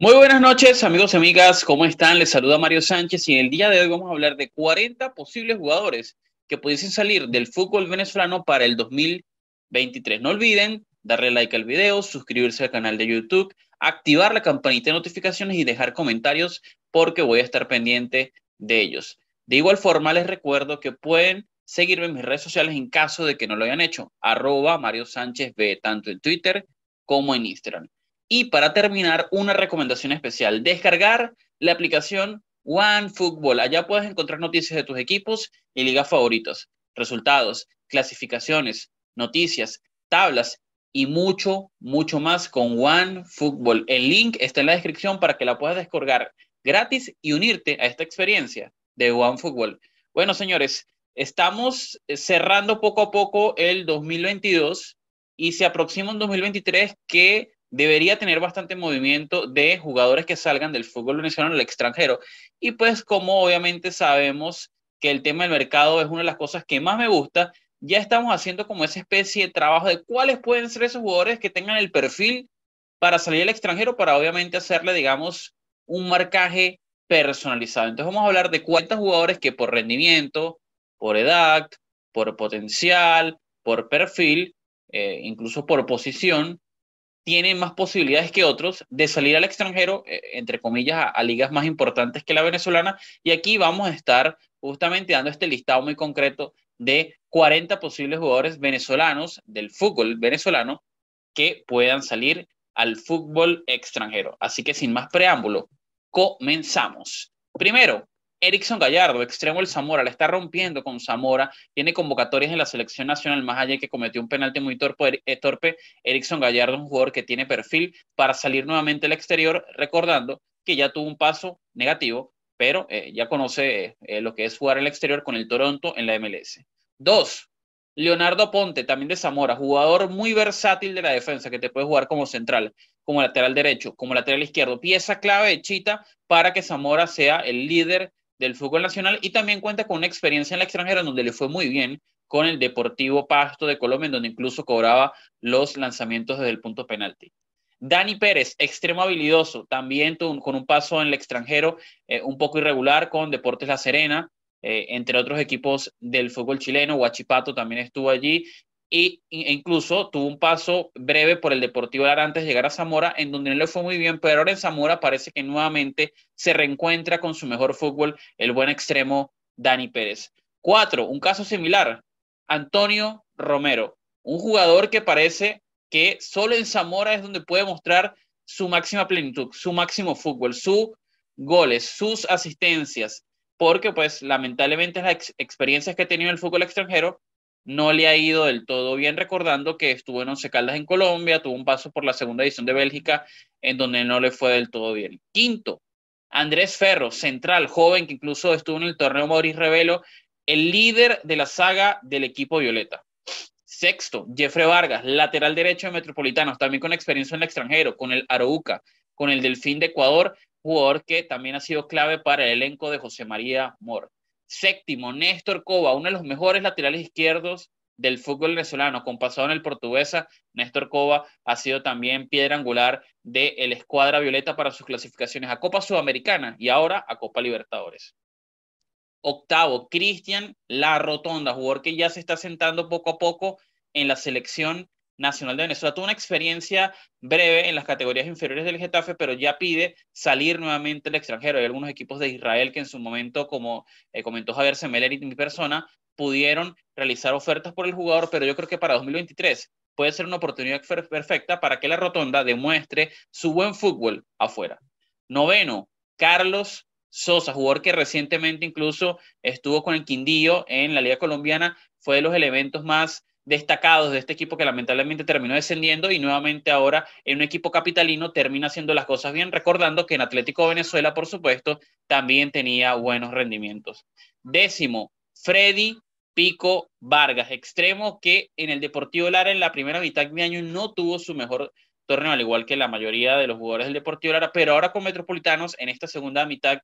Muy buenas noches, amigos y amigas, ¿cómo están? Les saluda Mario Sánchez y en el día de hoy vamos a hablar de 40 posibles jugadores que pudiesen salir del fútbol venezolano para el 2023. No olviden darle like al video, suscribirse al canal de YouTube, activar la campanita de notificaciones y dejar comentarios porque voy a estar pendiente de ellos. De igual forma, les recuerdo que pueden seguirme en mis redes sociales en caso de que no lo hayan hecho, arroba Mario Sánchez B, tanto en Twitter como en Instagram. Y para terminar, una recomendación especial, descargar la aplicación One OneFootball. Allá puedes encontrar noticias de tus equipos y ligas favoritos resultados, clasificaciones, noticias, tablas y mucho, mucho más con One OneFootball. El link está en la descripción para que la puedas descargar gratis y unirte a esta experiencia de One OneFootball. Bueno, señores, estamos eh, cerrando poco a poco el 2022 y se aproxima un 2023 que debería tener bastante movimiento de jugadores que salgan del fútbol venezolano al extranjero. Y pues como obviamente sabemos que el tema del mercado es una de las cosas que más me gusta, ya estamos haciendo como esa especie de trabajo de cuáles pueden ser esos jugadores que tengan el perfil para salir al extranjero, para obviamente hacerle, digamos, un marcaje personalizado. Entonces vamos a hablar de cuántos jugadores que por rendimiento, por edad, por potencial, por perfil, eh, incluso por posición, tiene más posibilidades que otros de salir al extranjero, eh, entre comillas, a, ligas más importantes que la venezolana. Y aquí vamos a estar justamente dando este listado muy concreto de 40 posibles jugadores venezolanos del fútbol venezolano que puedan salir al fútbol extranjero. Así que sin más preámbulo, comenzamos. Primero, Erickson Gallardo, extremo del Zamora, le está rompiendo con Zamora, tiene convocatorias en la selección nacional, más allá que cometió un penalti muy eh, torpe, Erickson Gallardo un jugador que tiene perfil para salir nuevamente al exterior, recordando que ya tuvo un paso negativo, pero eh, ya conoce eh, lo que es jugar al exterior con el Toronto en la MLS. Dos, Leonardo Ponte, también de Zamora, jugador muy versátil de la defensa, que te puede jugar como central, como lateral derecho, como lateral izquierdo, pieza clave de Chita para que Zamora sea el líder del fútbol nacional y también cuenta con una experiencia en la extranjera donde le fue muy bien con el Deportivo Pasto de Colombia, en donde incluso cobraba los lanzamientos desde el punto penalti. Dani Pérez, extremo habilidoso, también con un paso en el extranjero eh, un poco irregular con Deportes La Serena, eh, entre otros equipos del fútbol chileno, Huachipato también estuvo allí e incluso tuvo un paso breve por el Deportivo de antes de llegar a Zamora, en donde no le fue muy bien, pero ahora en Zamora parece que nuevamente se reencuentra con su mejor fútbol, el buen extremo Dani Pérez. Cuatro, un caso similar, Antonio Romero, un jugador que parece que solo en Zamora es donde puede mostrar su máxima plenitud, su máximo fútbol, sus goles, sus asistencias, porque pues lamentablemente las experiencias que ha tenido el fútbol extranjero no le ha ido del todo bien, recordando que estuvo en Once Caldas en Colombia, tuvo un paso por la segunda edición de Bélgica, en donde no le fue del todo bien. Quinto, Andrés Ferro, central, joven que incluso estuvo en el torneo Mauriz Revelo, el líder de la saga del equipo Violeta. Sexto, Jeffrey Vargas, lateral derecho de Metropolitanos, también con experiencia en el extranjero, con el Arauca, con el Delfín de Ecuador, jugador que también ha sido clave para el elenco de José María Mor. Séptimo, Néstor Cova, uno de los mejores laterales izquierdos del fútbol venezolano, con pasado en el Portuguesa, Néstor Cova ha sido también piedra angular de el Escuadra Violeta para sus clasificaciones a Copa Sudamericana y ahora a Copa Libertadores. Octavo, Cristian La Rotonda, jugador que ya se está sentando poco a poco en la selección Nacional de Venezuela. Tuvo una experiencia breve en las categorías inferiores del Getafe, pero ya pide salir nuevamente al extranjero. Hay algunos equipos de Israel que en su momento, como eh, comentó Javier Semeler y mi persona, pudieron realizar ofertas por el jugador, pero yo creo que para 2023 puede ser una oportunidad perfecta para que la Rotonda demuestre su buen fútbol afuera. Noveno, Carlos Sosa, jugador que recientemente incluso estuvo con el Quindío en la Liga Colombiana, fue de los elementos más destacados de este equipo que lamentablemente terminó descendiendo y nuevamente ahora en un equipo capitalino termina haciendo las cosas bien, recordando que en Atlético Venezuela, por supuesto, también tenía buenos rendimientos. Décimo, Freddy Pico Vargas, extremo que en el Deportivo Lara en la primera mitad de año no tuvo su mejor torneo, al igual que la mayoría de los jugadores del Deportivo Lara, pero ahora con Metropolitanos en esta segunda mitad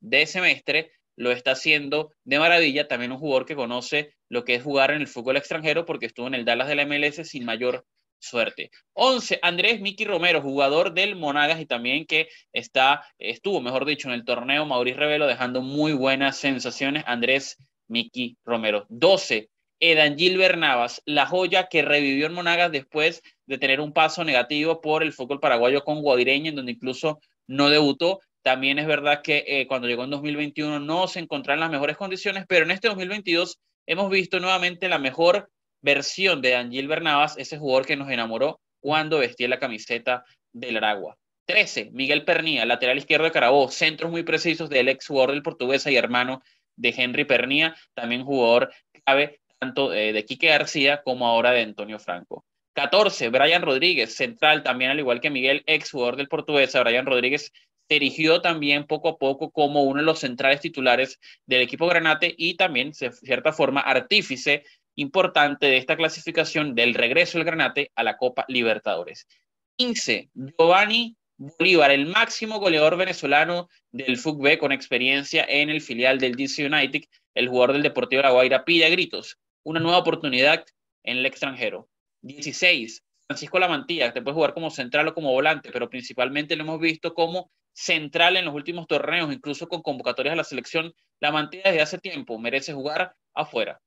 de semestre lo está haciendo de maravilla. También un jugador que conoce lo que es jugar en el fútbol extranjero porque estuvo en el Dallas de la MLS sin mayor suerte. 11. Andrés Miki Romero, jugador del Monagas y también que está, estuvo, mejor dicho, en el torneo Mauricio Revelo, dejando muy buenas sensaciones. Andrés Miki Romero. 12. Gil Bernabas, la joya que revivió en Monagas después de tener un paso negativo por el fútbol paraguayo con Guadireña, en donde incluso no debutó. También es verdad que eh, cuando llegó en 2021 no se encontraron las mejores condiciones, pero en este 2022 hemos visto nuevamente la mejor versión de Angel Bernabas, ese jugador que nos enamoró cuando vestía la camiseta del Aragua. 13. Miguel Pernía, lateral izquierdo de Carabobo, centros muy precisos del ex jugador del Portuguesa y hermano de Henry Pernía, también jugador clave tanto eh, de Quique García como ahora de Antonio Franco. 14. Brian Rodríguez, central también, al igual que Miguel, ex jugador del Portuguesa. Brian Rodríguez se erigió también poco a poco como uno de los centrales titulares del equipo Granate y también, de cierta forma, artífice importante de esta clasificación del regreso del Granate a la Copa Libertadores. 15. Giovanni Bolívar, el máximo goleador venezolano del fútbol con experiencia en el filial del DC United, el jugador del Deportivo La Guaira pide a gritos una nueva oportunidad en el extranjero. 16. Francisco Lamantía, te puede jugar como central o como volante, pero principalmente lo hemos visto como central en los últimos torneos, incluso con convocatorias a la selección, la mantiene desde hace tiempo, merece jugar afuera.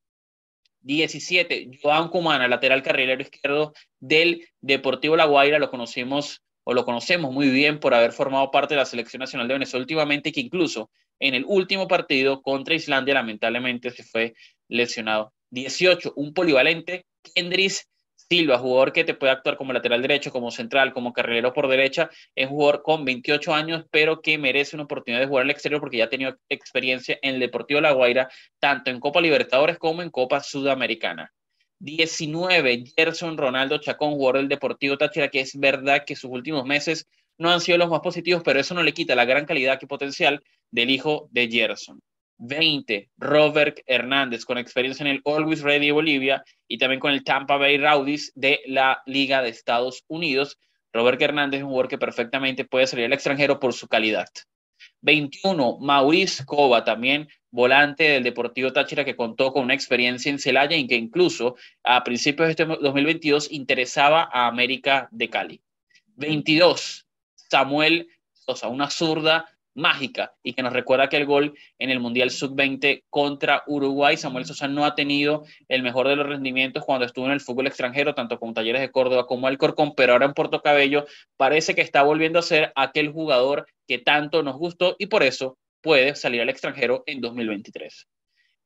17, Joan Cumana, lateral carrilero izquierdo del Deportivo La Guaira, lo conocimos o lo conocemos muy bien por haber formado parte de la selección nacional de Venezuela últimamente, que incluso en el último partido contra Islandia lamentablemente se fue lesionado. 18, un polivalente, Kendris Silva, jugador que te puede actuar como lateral derecho, como central, como carrilero por derecha, es jugador con 28 años, pero que merece una oportunidad de jugar al exterior porque ya ha tenido experiencia en el Deportivo La Guaira, tanto en Copa Libertadores como en Copa Sudamericana. 19, Gerson Ronaldo Chacón, jugador del Deportivo Táchira, que es verdad que sus últimos meses no han sido los más positivos, pero eso no le quita la gran calidad y potencial del hijo de Gerson. 20, Robert Hernández, con experiencia en el Always Ready Bolivia y también con el Tampa Bay Rowdies de la Liga de Estados Unidos. Robert Hernández es un jugador que perfectamente puede salir al extranjero por su calidad. 21, Maurice Cova, también volante del Deportivo Táchira, que contó con una experiencia en Celaya y que incluso a principios de este 2022 interesaba a América de Cali. 22, Samuel Sosa, una zurda mágica y que nos recuerda que el gol en el Mundial Sub-20 contra Uruguay, Samuel Sosa no ha tenido el mejor de los rendimientos cuando estuvo en el fútbol extranjero, tanto con Talleres de Córdoba como Corcón, pero ahora en Puerto Cabello parece que está volviendo a ser aquel jugador que tanto nos gustó y por eso puede salir al extranjero en 2023.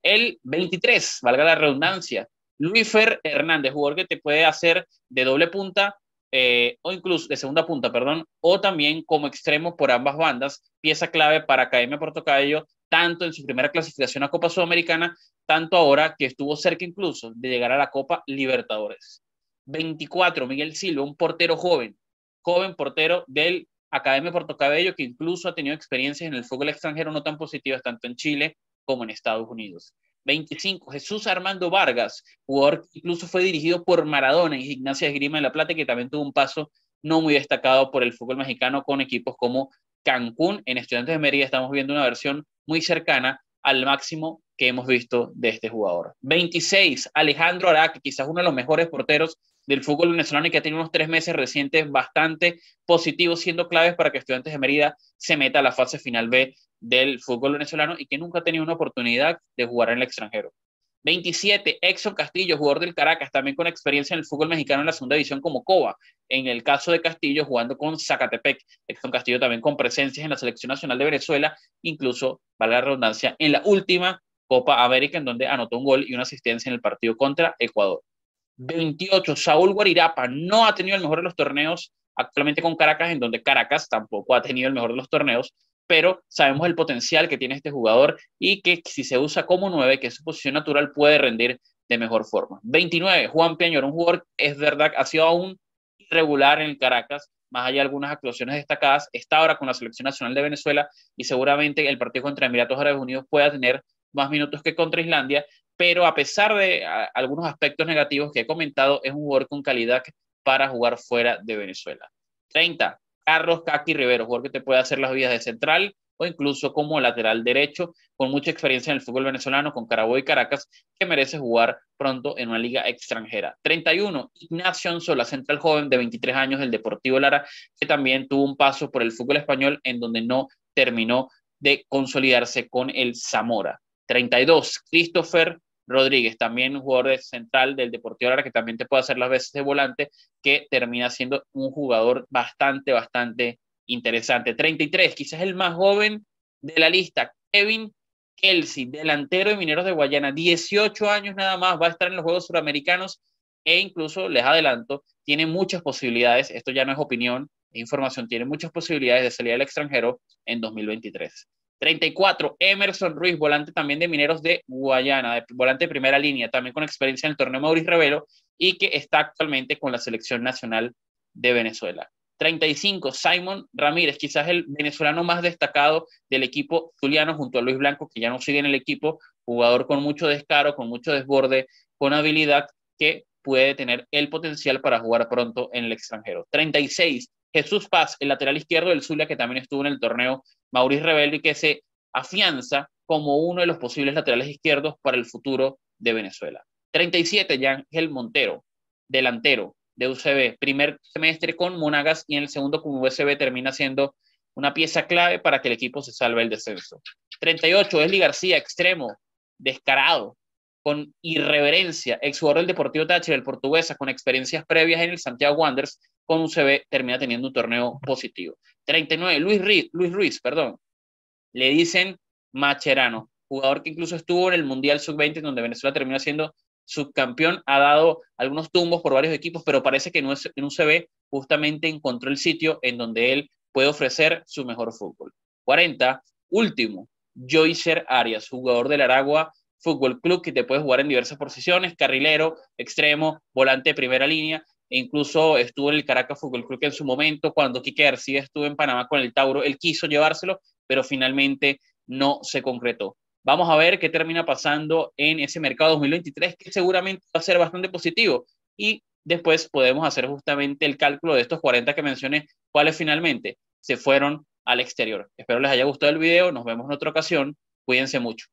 El 23, valga la redundancia, Luis Hernández, jugador que te puede hacer de doble punta, eh, o incluso de segunda punta, perdón, o también como extremo por ambas bandas, pieza clave para Academia Cabello, tanto en su primera clasificación a Copa Sudamericana, tanto ahora que estuvo cerca incluso de llegar a la Copa Libertadores. 24, Miguel Silva, un portero joven, joven portero del Academia Cabello, que incluso ha tenido experiencias en el fútbol extranjero no tan positivas, tanto en Chile como en Estados Unidos. 25, Jesús Armando Vargas, jugador que incluso fue dirigido por Maradona y Ignacia Esgrima en la Plata, que también tuvo un paso no muy destacado por el fútbol mexicano con equipos como Cancún. En Estudiantes de Mérida estamos viendo una versión muy cercana al máximo que hemos visto de este jugador. 26, Alejandro Araque, quizás uno de los mejores porteros del fútbol venezolano y que ha tenido unos tres meses recientes bastante positivos, siendo claves para que Estudiantes de Mérida se meta a la fase final B del fútbol venezolano y que nunca ha tenido una oportunidad de jugar en el extranjero. 27, Exxon Castillo, jugador del Caracas, también con experiencia en el fútbol mexicano en la segunda división como Coba. En el caso de Castillo, jugando con Zacatepec. Exxon Castillo también con presencias en la Selección Nacional de Venezuela, incluso, vale la redundancia, en la última Copa América, en donde anotó un gol y una asistencia en el partido contra Ecuador. 28, Saúl Guarirapa no ha tenido el mejor de los torneos actualmente con Caracas, en donde Caracas tampoco ha tenido el mejor de los torneos, pero sabemos el potencial que tiene este jugador y que si se usa como 9, que es su posición natural, puede rendir de mejor forma. 29, Juan Peñor, un jugador, es verdad, que ha sido aún irregular en Caracas, más allá de algunas actuaciones destacadas, está ahora con la Selección Nacional de Venezuela y seguramente el partido contra Emiratos Árabes Unidos pueda tener más minutos que contra Islandia, pero a pesar de algunos aspectos negativos que he comentado, es un jugador con calidad para jugar fuera de Venezuela. 30. Carlos Caqui Rivero, jugador que te puede hacer las vías de central o incluso como lateral derecho, con mucha experiencia en el fútbol venezolano, con Carabobo y Caracas, que merece jugar pronto en una liga extranjera. 31. Ignacio Anzola, central joven de 23 años del Deportivo Lara, que también tuvo un paso por el fútbol español en donde no terminó de consolidarse con el Zamora. 32, Christopher Rodríguez, también un jugador central del Deportivo Lara que también te puede hacer las veces de volante, que termina siendo un jugador bastante, bastante interesante. 33, quizás el más joven de la lista, Kevin Kelsey, delantero de Mineros de Guayana, 18 años nada más, va a estar en los Juegos Suramericanos e incluso, les adelanto, tiene muchas posibilidades, esto ya no es opinión, es información, tiene muchas posibilidades de salir al extranjero en 2023. 34, Emerson Ruiz, volante también de Mineros de Guayana, volante de primera línea, también con experiencia en el torneo Mauricio Revelo y que está actualmente con la selección nacional de Venezuela. 35, Simon Ramírez, quizás el venezolano más destacado del equipo zuliano junto a Luis Blanco, que ya no sigue en el equipo, jugador con mucho descaro, con mucho desborde, con habilidad que puede tener el potencial para jugar pronto en el extranjero. 36, Jesús Paz, el lateral izquierdo del Zulia, que también estuvo en el torneo Mauricio y que se afianza como uno de los posibles laterales izquierdos para el futuro de Venezuela. 37, Yangel Montero, delantero de UCB, primer semestre con Monagas y en el segundo con UCB termina siendo una pieza clave para que el equipo se salve el descenso. 38, Esli García, extremo, descarado, con irreverencia, ex jugador del Deportivo Táchira, el portuguesa, con experiencias previas en el Santiago Wanderers con UCB termina teniendo un torneo positivo. 39, Luis Ruiz, Luis Ruiz, perdón, le dicen Macherano, jugador que incluso estuvo en el Mundial Sub-20, donde Venezuela terminó siendo subcampeón, ha dado algunos tumbos por varios equipos, pero parece que no en un UCB justamente encontró el sitio en donde él puede ofrecer su mejor fútbol. 40, último, Joycer Arias, jugador del Aragua Fútbol Club, que te puede jugar en diversas posiciones, carrilero, extremo, volante de primera línea, incluso estuvo en el Caracas Fútbol Club que en su momento, cuando Quique García estuvo en Panamá con el Tauro, él quiso llevárselo, pero finalmente no se concretó. Vamos a ver qué termina pasando en ese mercado 2023, que seguramente va a ser bastante positivo. Y después podemos hacer justamente el cálculo de estos 40 que mencioné, cuáles finalmente se fueron al exterior. Espero les haya gustado el video, nos vemos en otra ocasión, cuídense mucho.